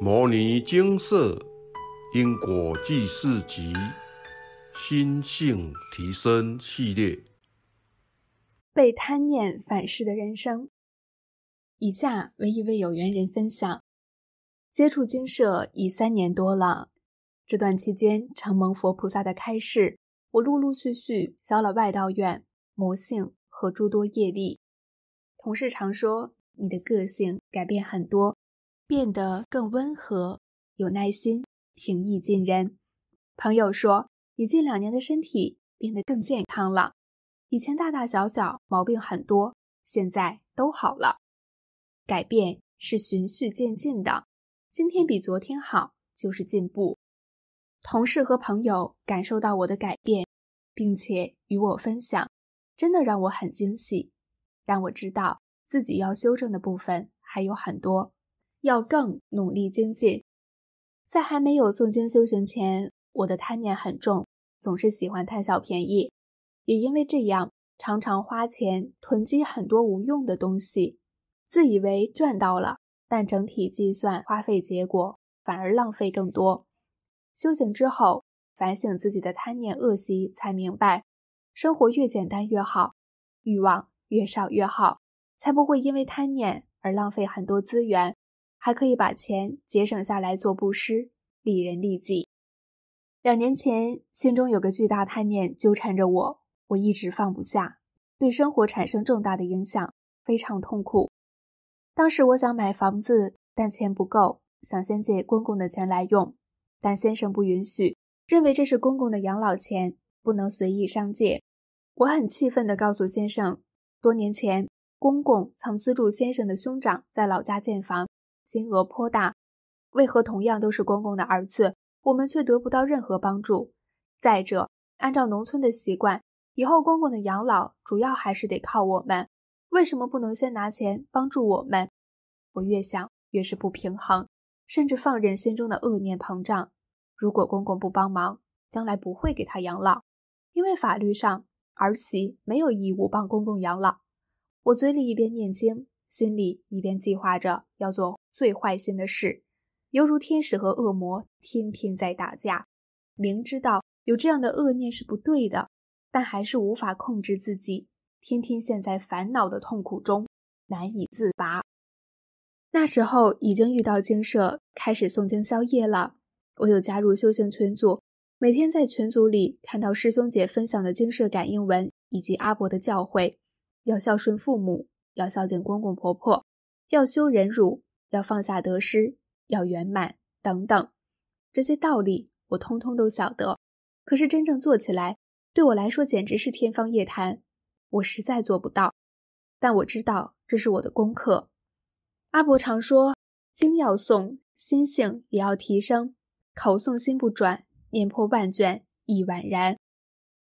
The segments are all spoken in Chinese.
摩尼精舍因果记事集心性提升系列，被贪念反噬的人生。以下为一位有缘人分享：接触精舍已三年多了，这段期间承蒙佛菩萨的开示，我陆陆续续消了外道愿、魔性和诸多业力。同事常说你的个性改变很多。变得更温和、有耐心、平易近人。朋友说，你近两年的身体变得更健康了，以前大大小小毛病很多，现在都好了。改变是循序渐进的，今天比昨天好就是进步。同事和朋友感受到我的改变，并且与我分享，真的让我很惊喜。但我知道自己要修正的部分还有很多。要更努力精进。在还没有诵经修行前，我的贪念很重，总是喜欢贪小便宜，也因为这样，常常花钱囤积很多无用的东西，自以为赚到了，但整体计算花费结果反而浪费更多。修行之后，反省自己的贪念恶习，才明白，生活越简单越好，欲望越少越好，才不会因为贪念而浪费很多资源。还可以把钱节省下来做布施，利人利己。两年前，心中有个巨大贪念纠缠着我，我一直放不下，对生活产生重大的影响，非常痛苦。当时我想买房子，但钱不够，想先借公公的钱来用，但先生不允许，认为这是公公的养老钱，不能随意商借。我很气愤地告诉先生，多年前公公曾资助先生的兄长在老家建房。金额颇大，为何同样都是公公的儿子，我们却得不到任何帮助？再者，按照农村的习惯，以后公公的养老主要还是得靠我们，为什么不能先拿钱帮助我们？我越想越是不平衡，甚至放任心中的恶念膨胀。如果公公不帮忙，将来不会给他养老，因为法律上儿媳没有义务帮公公养老。我嘴里一边念经，心里一边计划着要做。最坏心的事，犹如天使和恶魔天天在打架。明知道有这样的恶念是不对的，但还是无法控制自己，天天陷在烦恼的痛苦中，难以自拔。那时候已经遇到精舍，开始诵经消业了。我又加入修行群组，每天在群组里看到师兄姐分享的精舍感应文，以及阿伯的教诲：要孝顺父母，要孝敬公公婆婆，要修忍辱。要放下得失，要圆满等等，这些道理我通通都晓得。可是真正做起来，对我来说简直是天方夜谭，我实在做不到。但我知道这是我的功课。阿伯常说：“经要诵，心性也要提升。口诵心不转，念破万卷亦宛然。”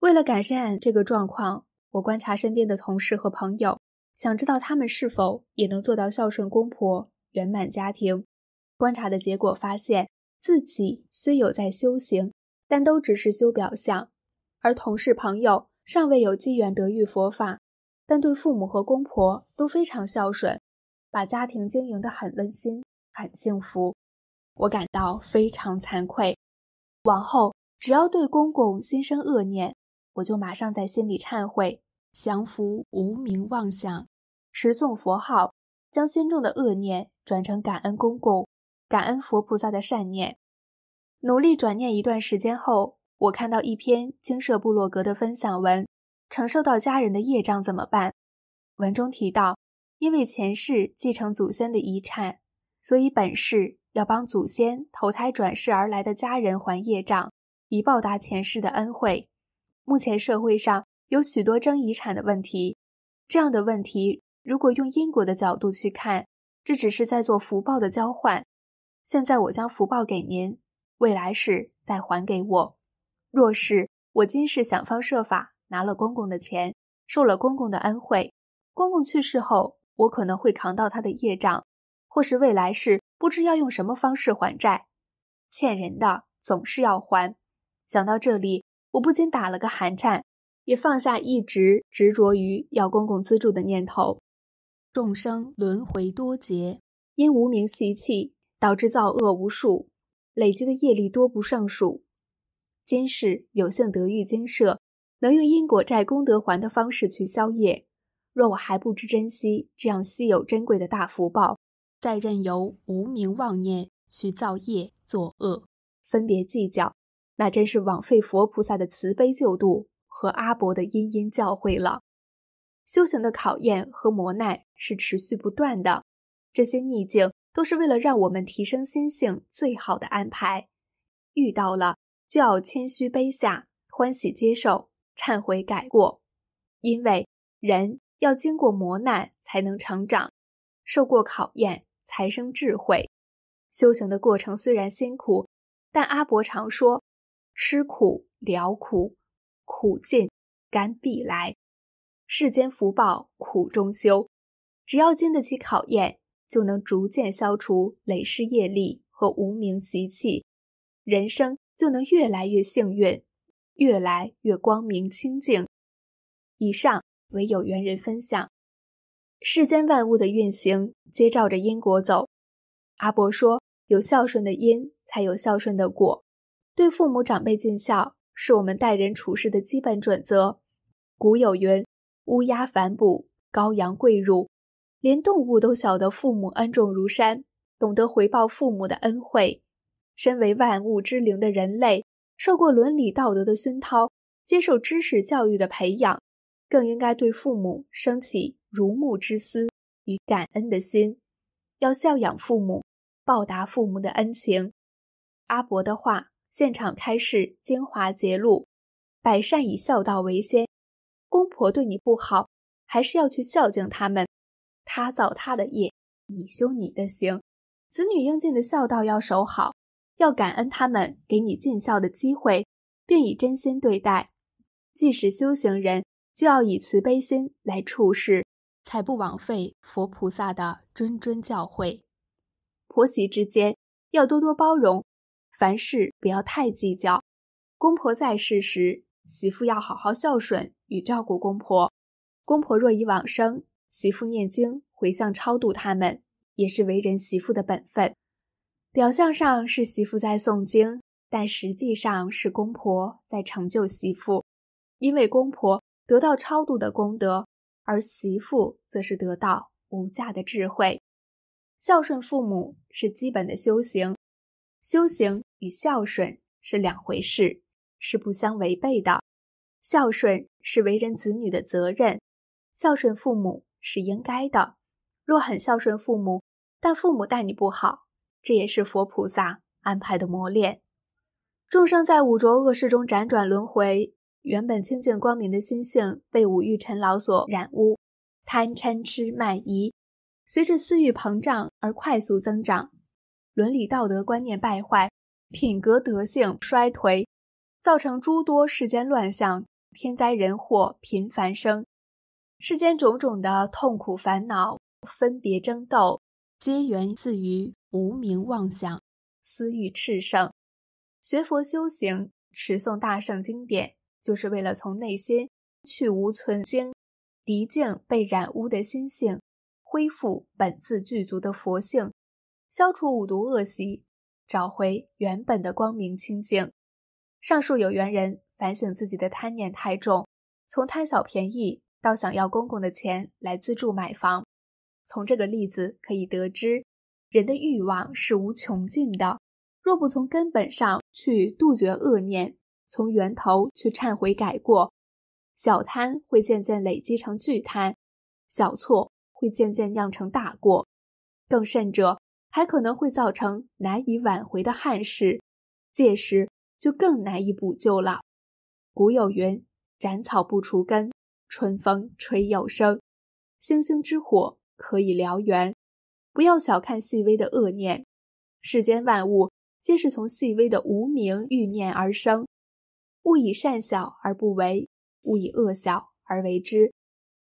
为了改善这个状况，我观察身边的同事和朋友，想知道他们是否也能做到孝顺公婆。圆满家庭，观察的结果发现，自己虽有在修行，但都只是修表象；而同事朋友尚未有机缘得遇佛法，但对父母和公婆都非常孝顺，把家庭经营的很温馨、很幸福。我感到非常惭愧，往后只要对公公心生恶念，我就马上在心里忏悔，降服无名妄想，持诵佛号。将心中的恶念转成感恩公公、感恩佛菩萨的善念，努力转念一段时间后，我看到一篇精舍布洛格的分享文：承受到家人的业障怎么办？文中提到，因为前世继承祖先的遗产，所以本世要帮祖先投胎转世而来的家人还业障，以报答前世的恩惠。目前社会上有许多争遗产的问题，这样的问题。如果用因果的角度去看，这只是在做福报的交换。现在我将福报给您，未来世再还给我。若是我今世想方设法拿了公公的钱，受了公公的恩惠，公公去世后，我可能会扛到他的业障，或是未来世不知要用什么方式还债。欠人的总是要还。想到这里，我不禁打了个寒颤，也放下一直执着于要公公资助的念头。众生轮回多劫，因无名习气导致造恶无数，累积的业力多不胜数。今世有幸得遇精舍，能用因果债功德还的方式去消业。若我还不知珍惜这样稀有珍贵的大福报，再任由无名妄念去造业作恶，分别计较，那真是枉费佛菩萨的慈悲救度和阿伯的殷殷教诲了。修行的考验和磨难是持续不断的，这些逆境都是为了让我们提升心性最好的安排。遇到了就要谦虚卑下，欢喜接受，忏悔改过。因为人要经过磨难才能成长，受过考验才生智慧。修行的过程虽然辛苦，但阿伯常说：“吃苦了苦，苦尽甘必来。”世间福报苦中修，只要经得起考验，就能逐渐消除累世业力和无名习气，人生就能越来越幸运，越来越光明清净。以上为有缘人分享。世间万物的运行皆照着因果走。阿伯说：“有孝顺的因，才有孝顺的果。对父母长辈尽孝，是我们待人处事的基本准则。”古有云。乌鸦反哺，羔羊跪乳，连动物都晓得父母恩重如山，懂得回报父母的恩惠。身为万物之灵的人类，受过伦理道德的熏陶，接受知识教育的培养，更应该对父母升起如沐之思与感恩的心，要孝养父母，报答父母的恩情。阿伯的话，现场开示《精华节录》，百善以孝道为先。公婆对你不好，还是要去孝敬他们。他造他的业，你修你的行。子女应尽的孝道要守好，要感恩他们给你尽孝的机会，并以真心对待。既是修行人，就要以慈悲心来处事，才不枉费佛菩萨的谆谆教诲。婆媳之间要多多包容，凡事不要太计较。公婆在世时，媳妇要好好孝顺。与照顾公婆，公婆若已往生，媳妇念经回向超度他们，也是为人媳妇的本分。表象上是媳妇在诵经，但实际上是公婆在成就媳妇。因为公婆得到超度的功德，而媳妇则是得到无价的智慧。孝顺父母是基本的修行，修行与孝顺是两回事，是不相违背的。孝顺是为人子女的责任，孝顺父母是应该的。若很孝顺父母，但父母待你不好，这也是佛菩萨安排的磨练。众生在五浊恶世中辗转轮回，原本清净光明的心性被五欲尘劳所染污，贪嗔痴慢疑随着私欲膨胀而快速增长，伦理道德观念败坏，品格德性衰颓，造成诸多世间乱象。天灾人祸频繁生，世间种种的痛苦烦恼、分别争斗，皆源自于无名妄想、私欲炽盛。学佛修行，持诵大圣经典，就是为了从内心去无存经，涤净被染污的心性，恢复本自具足的佛性，消除五毒恶习，找回原本的光明清净。上述有缘人。反省自己的贪念太重，从贪小便宜到想要公公的钱来资助买房，从这个例子可以得知，人的欲望是无穷尽的。若不从根本上去杜绝恶念，从源头去忏悔改过，小贪会渐渐累积成巨贪，小错会渐渐酿成大过，更甚者还可能会造成难以挽回的憾事，届时就更难以补救了。古有云：“斩草不除根，春风吹又生。星星之火可以燎原。”不要小看细微的恶念，世间万物皆是从细微的无名欲念而生。勿以善小而不为，勿以恶小而为之。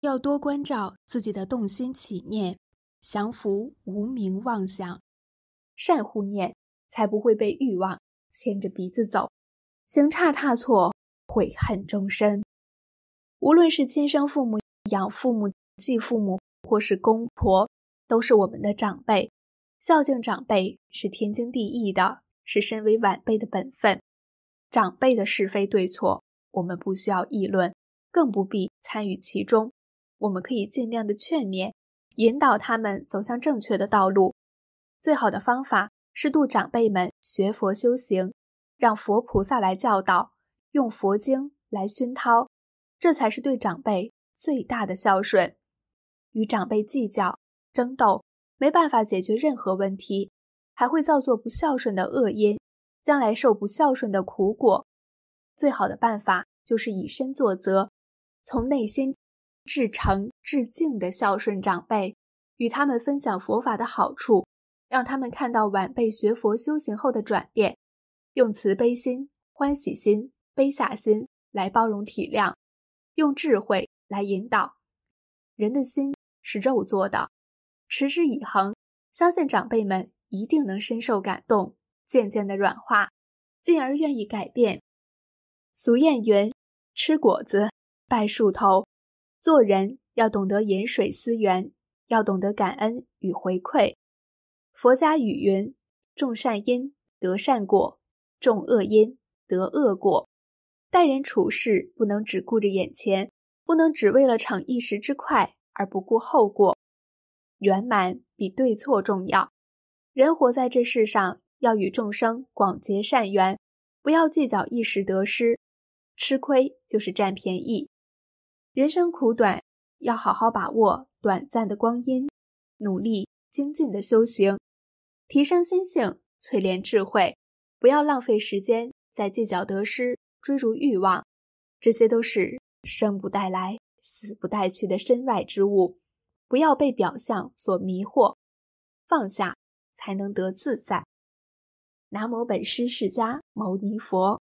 要多关照自己的动心起念，降服无名妄想，善护念，才不会被欲望牵着鼻子走，行差踏错。悔恨终身。无论是亲生父母、养父母、继父母，或是公婆，都是我们的长辈，孝敬长辈是天经地义的，是身为晚辈的本分。长辈的是非对错，我们不需要议论，更不必参与其中。我们可以尽量的劝勉，引导他们走向正确的道路。最好的方法是度长辈们学佛修行，让佛菩萨来教导。用佛经来熏陶，这才是对长辈最大的孝顺。与长辈计较争斗，没办法解决任何问题，还会造作不孝顺的恶因，将来受不孝顺的苦果。最好的办法就是以身作则，从内心至诚至敬的孝顺长辈，与他们分享佛法的好处，让他们看到晚辈学佛修行后的转变，用慈悲心、欢喜心。卑下心来包容体谅，用智慧来引导。人的心是肉做的，持之以恒，相信长辈们一定能深受感动，渐渐的软化，进而愿意改变。俗谚云：“吃果子拜树头。”做人要懂得饮水思源，要懂得感恩与回馈。佛家语云：“种善因得善果，种恶因得恶果。”待人处事不能只顾着眼前，不能只为了逞一时之快而不顾后果。圆满比对错重要。人活在这世上，要与众生广结善缘，不要计较一时得失。吃亏就是占便宜。人生苦短，要好好把握短暂的光阴，努力精进的修行，提升心性，淬炼智慧，不要浪费时间在计较得失。追逐欲望，这些都是生不带来、死不带去的身外之物。不要被表象所迷惑，放下才能得自在。南无本师释迦牟尼佛。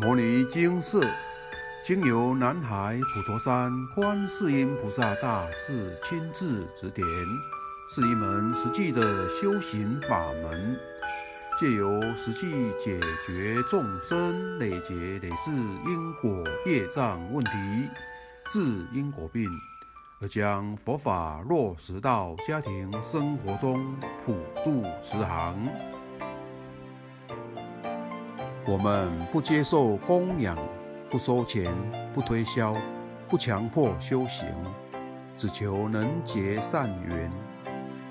《摩尼经》是经由南海普陀山观世音菩萨大士亲自指点。是一门实际的修行法门，借由实际解决众生累劫累世因果业障问题，治因果病，而将佛法落实到家庭生活中普渡慈航。我们不接受供养，不收钱，不推销，不强迫修行，只求能结善缘。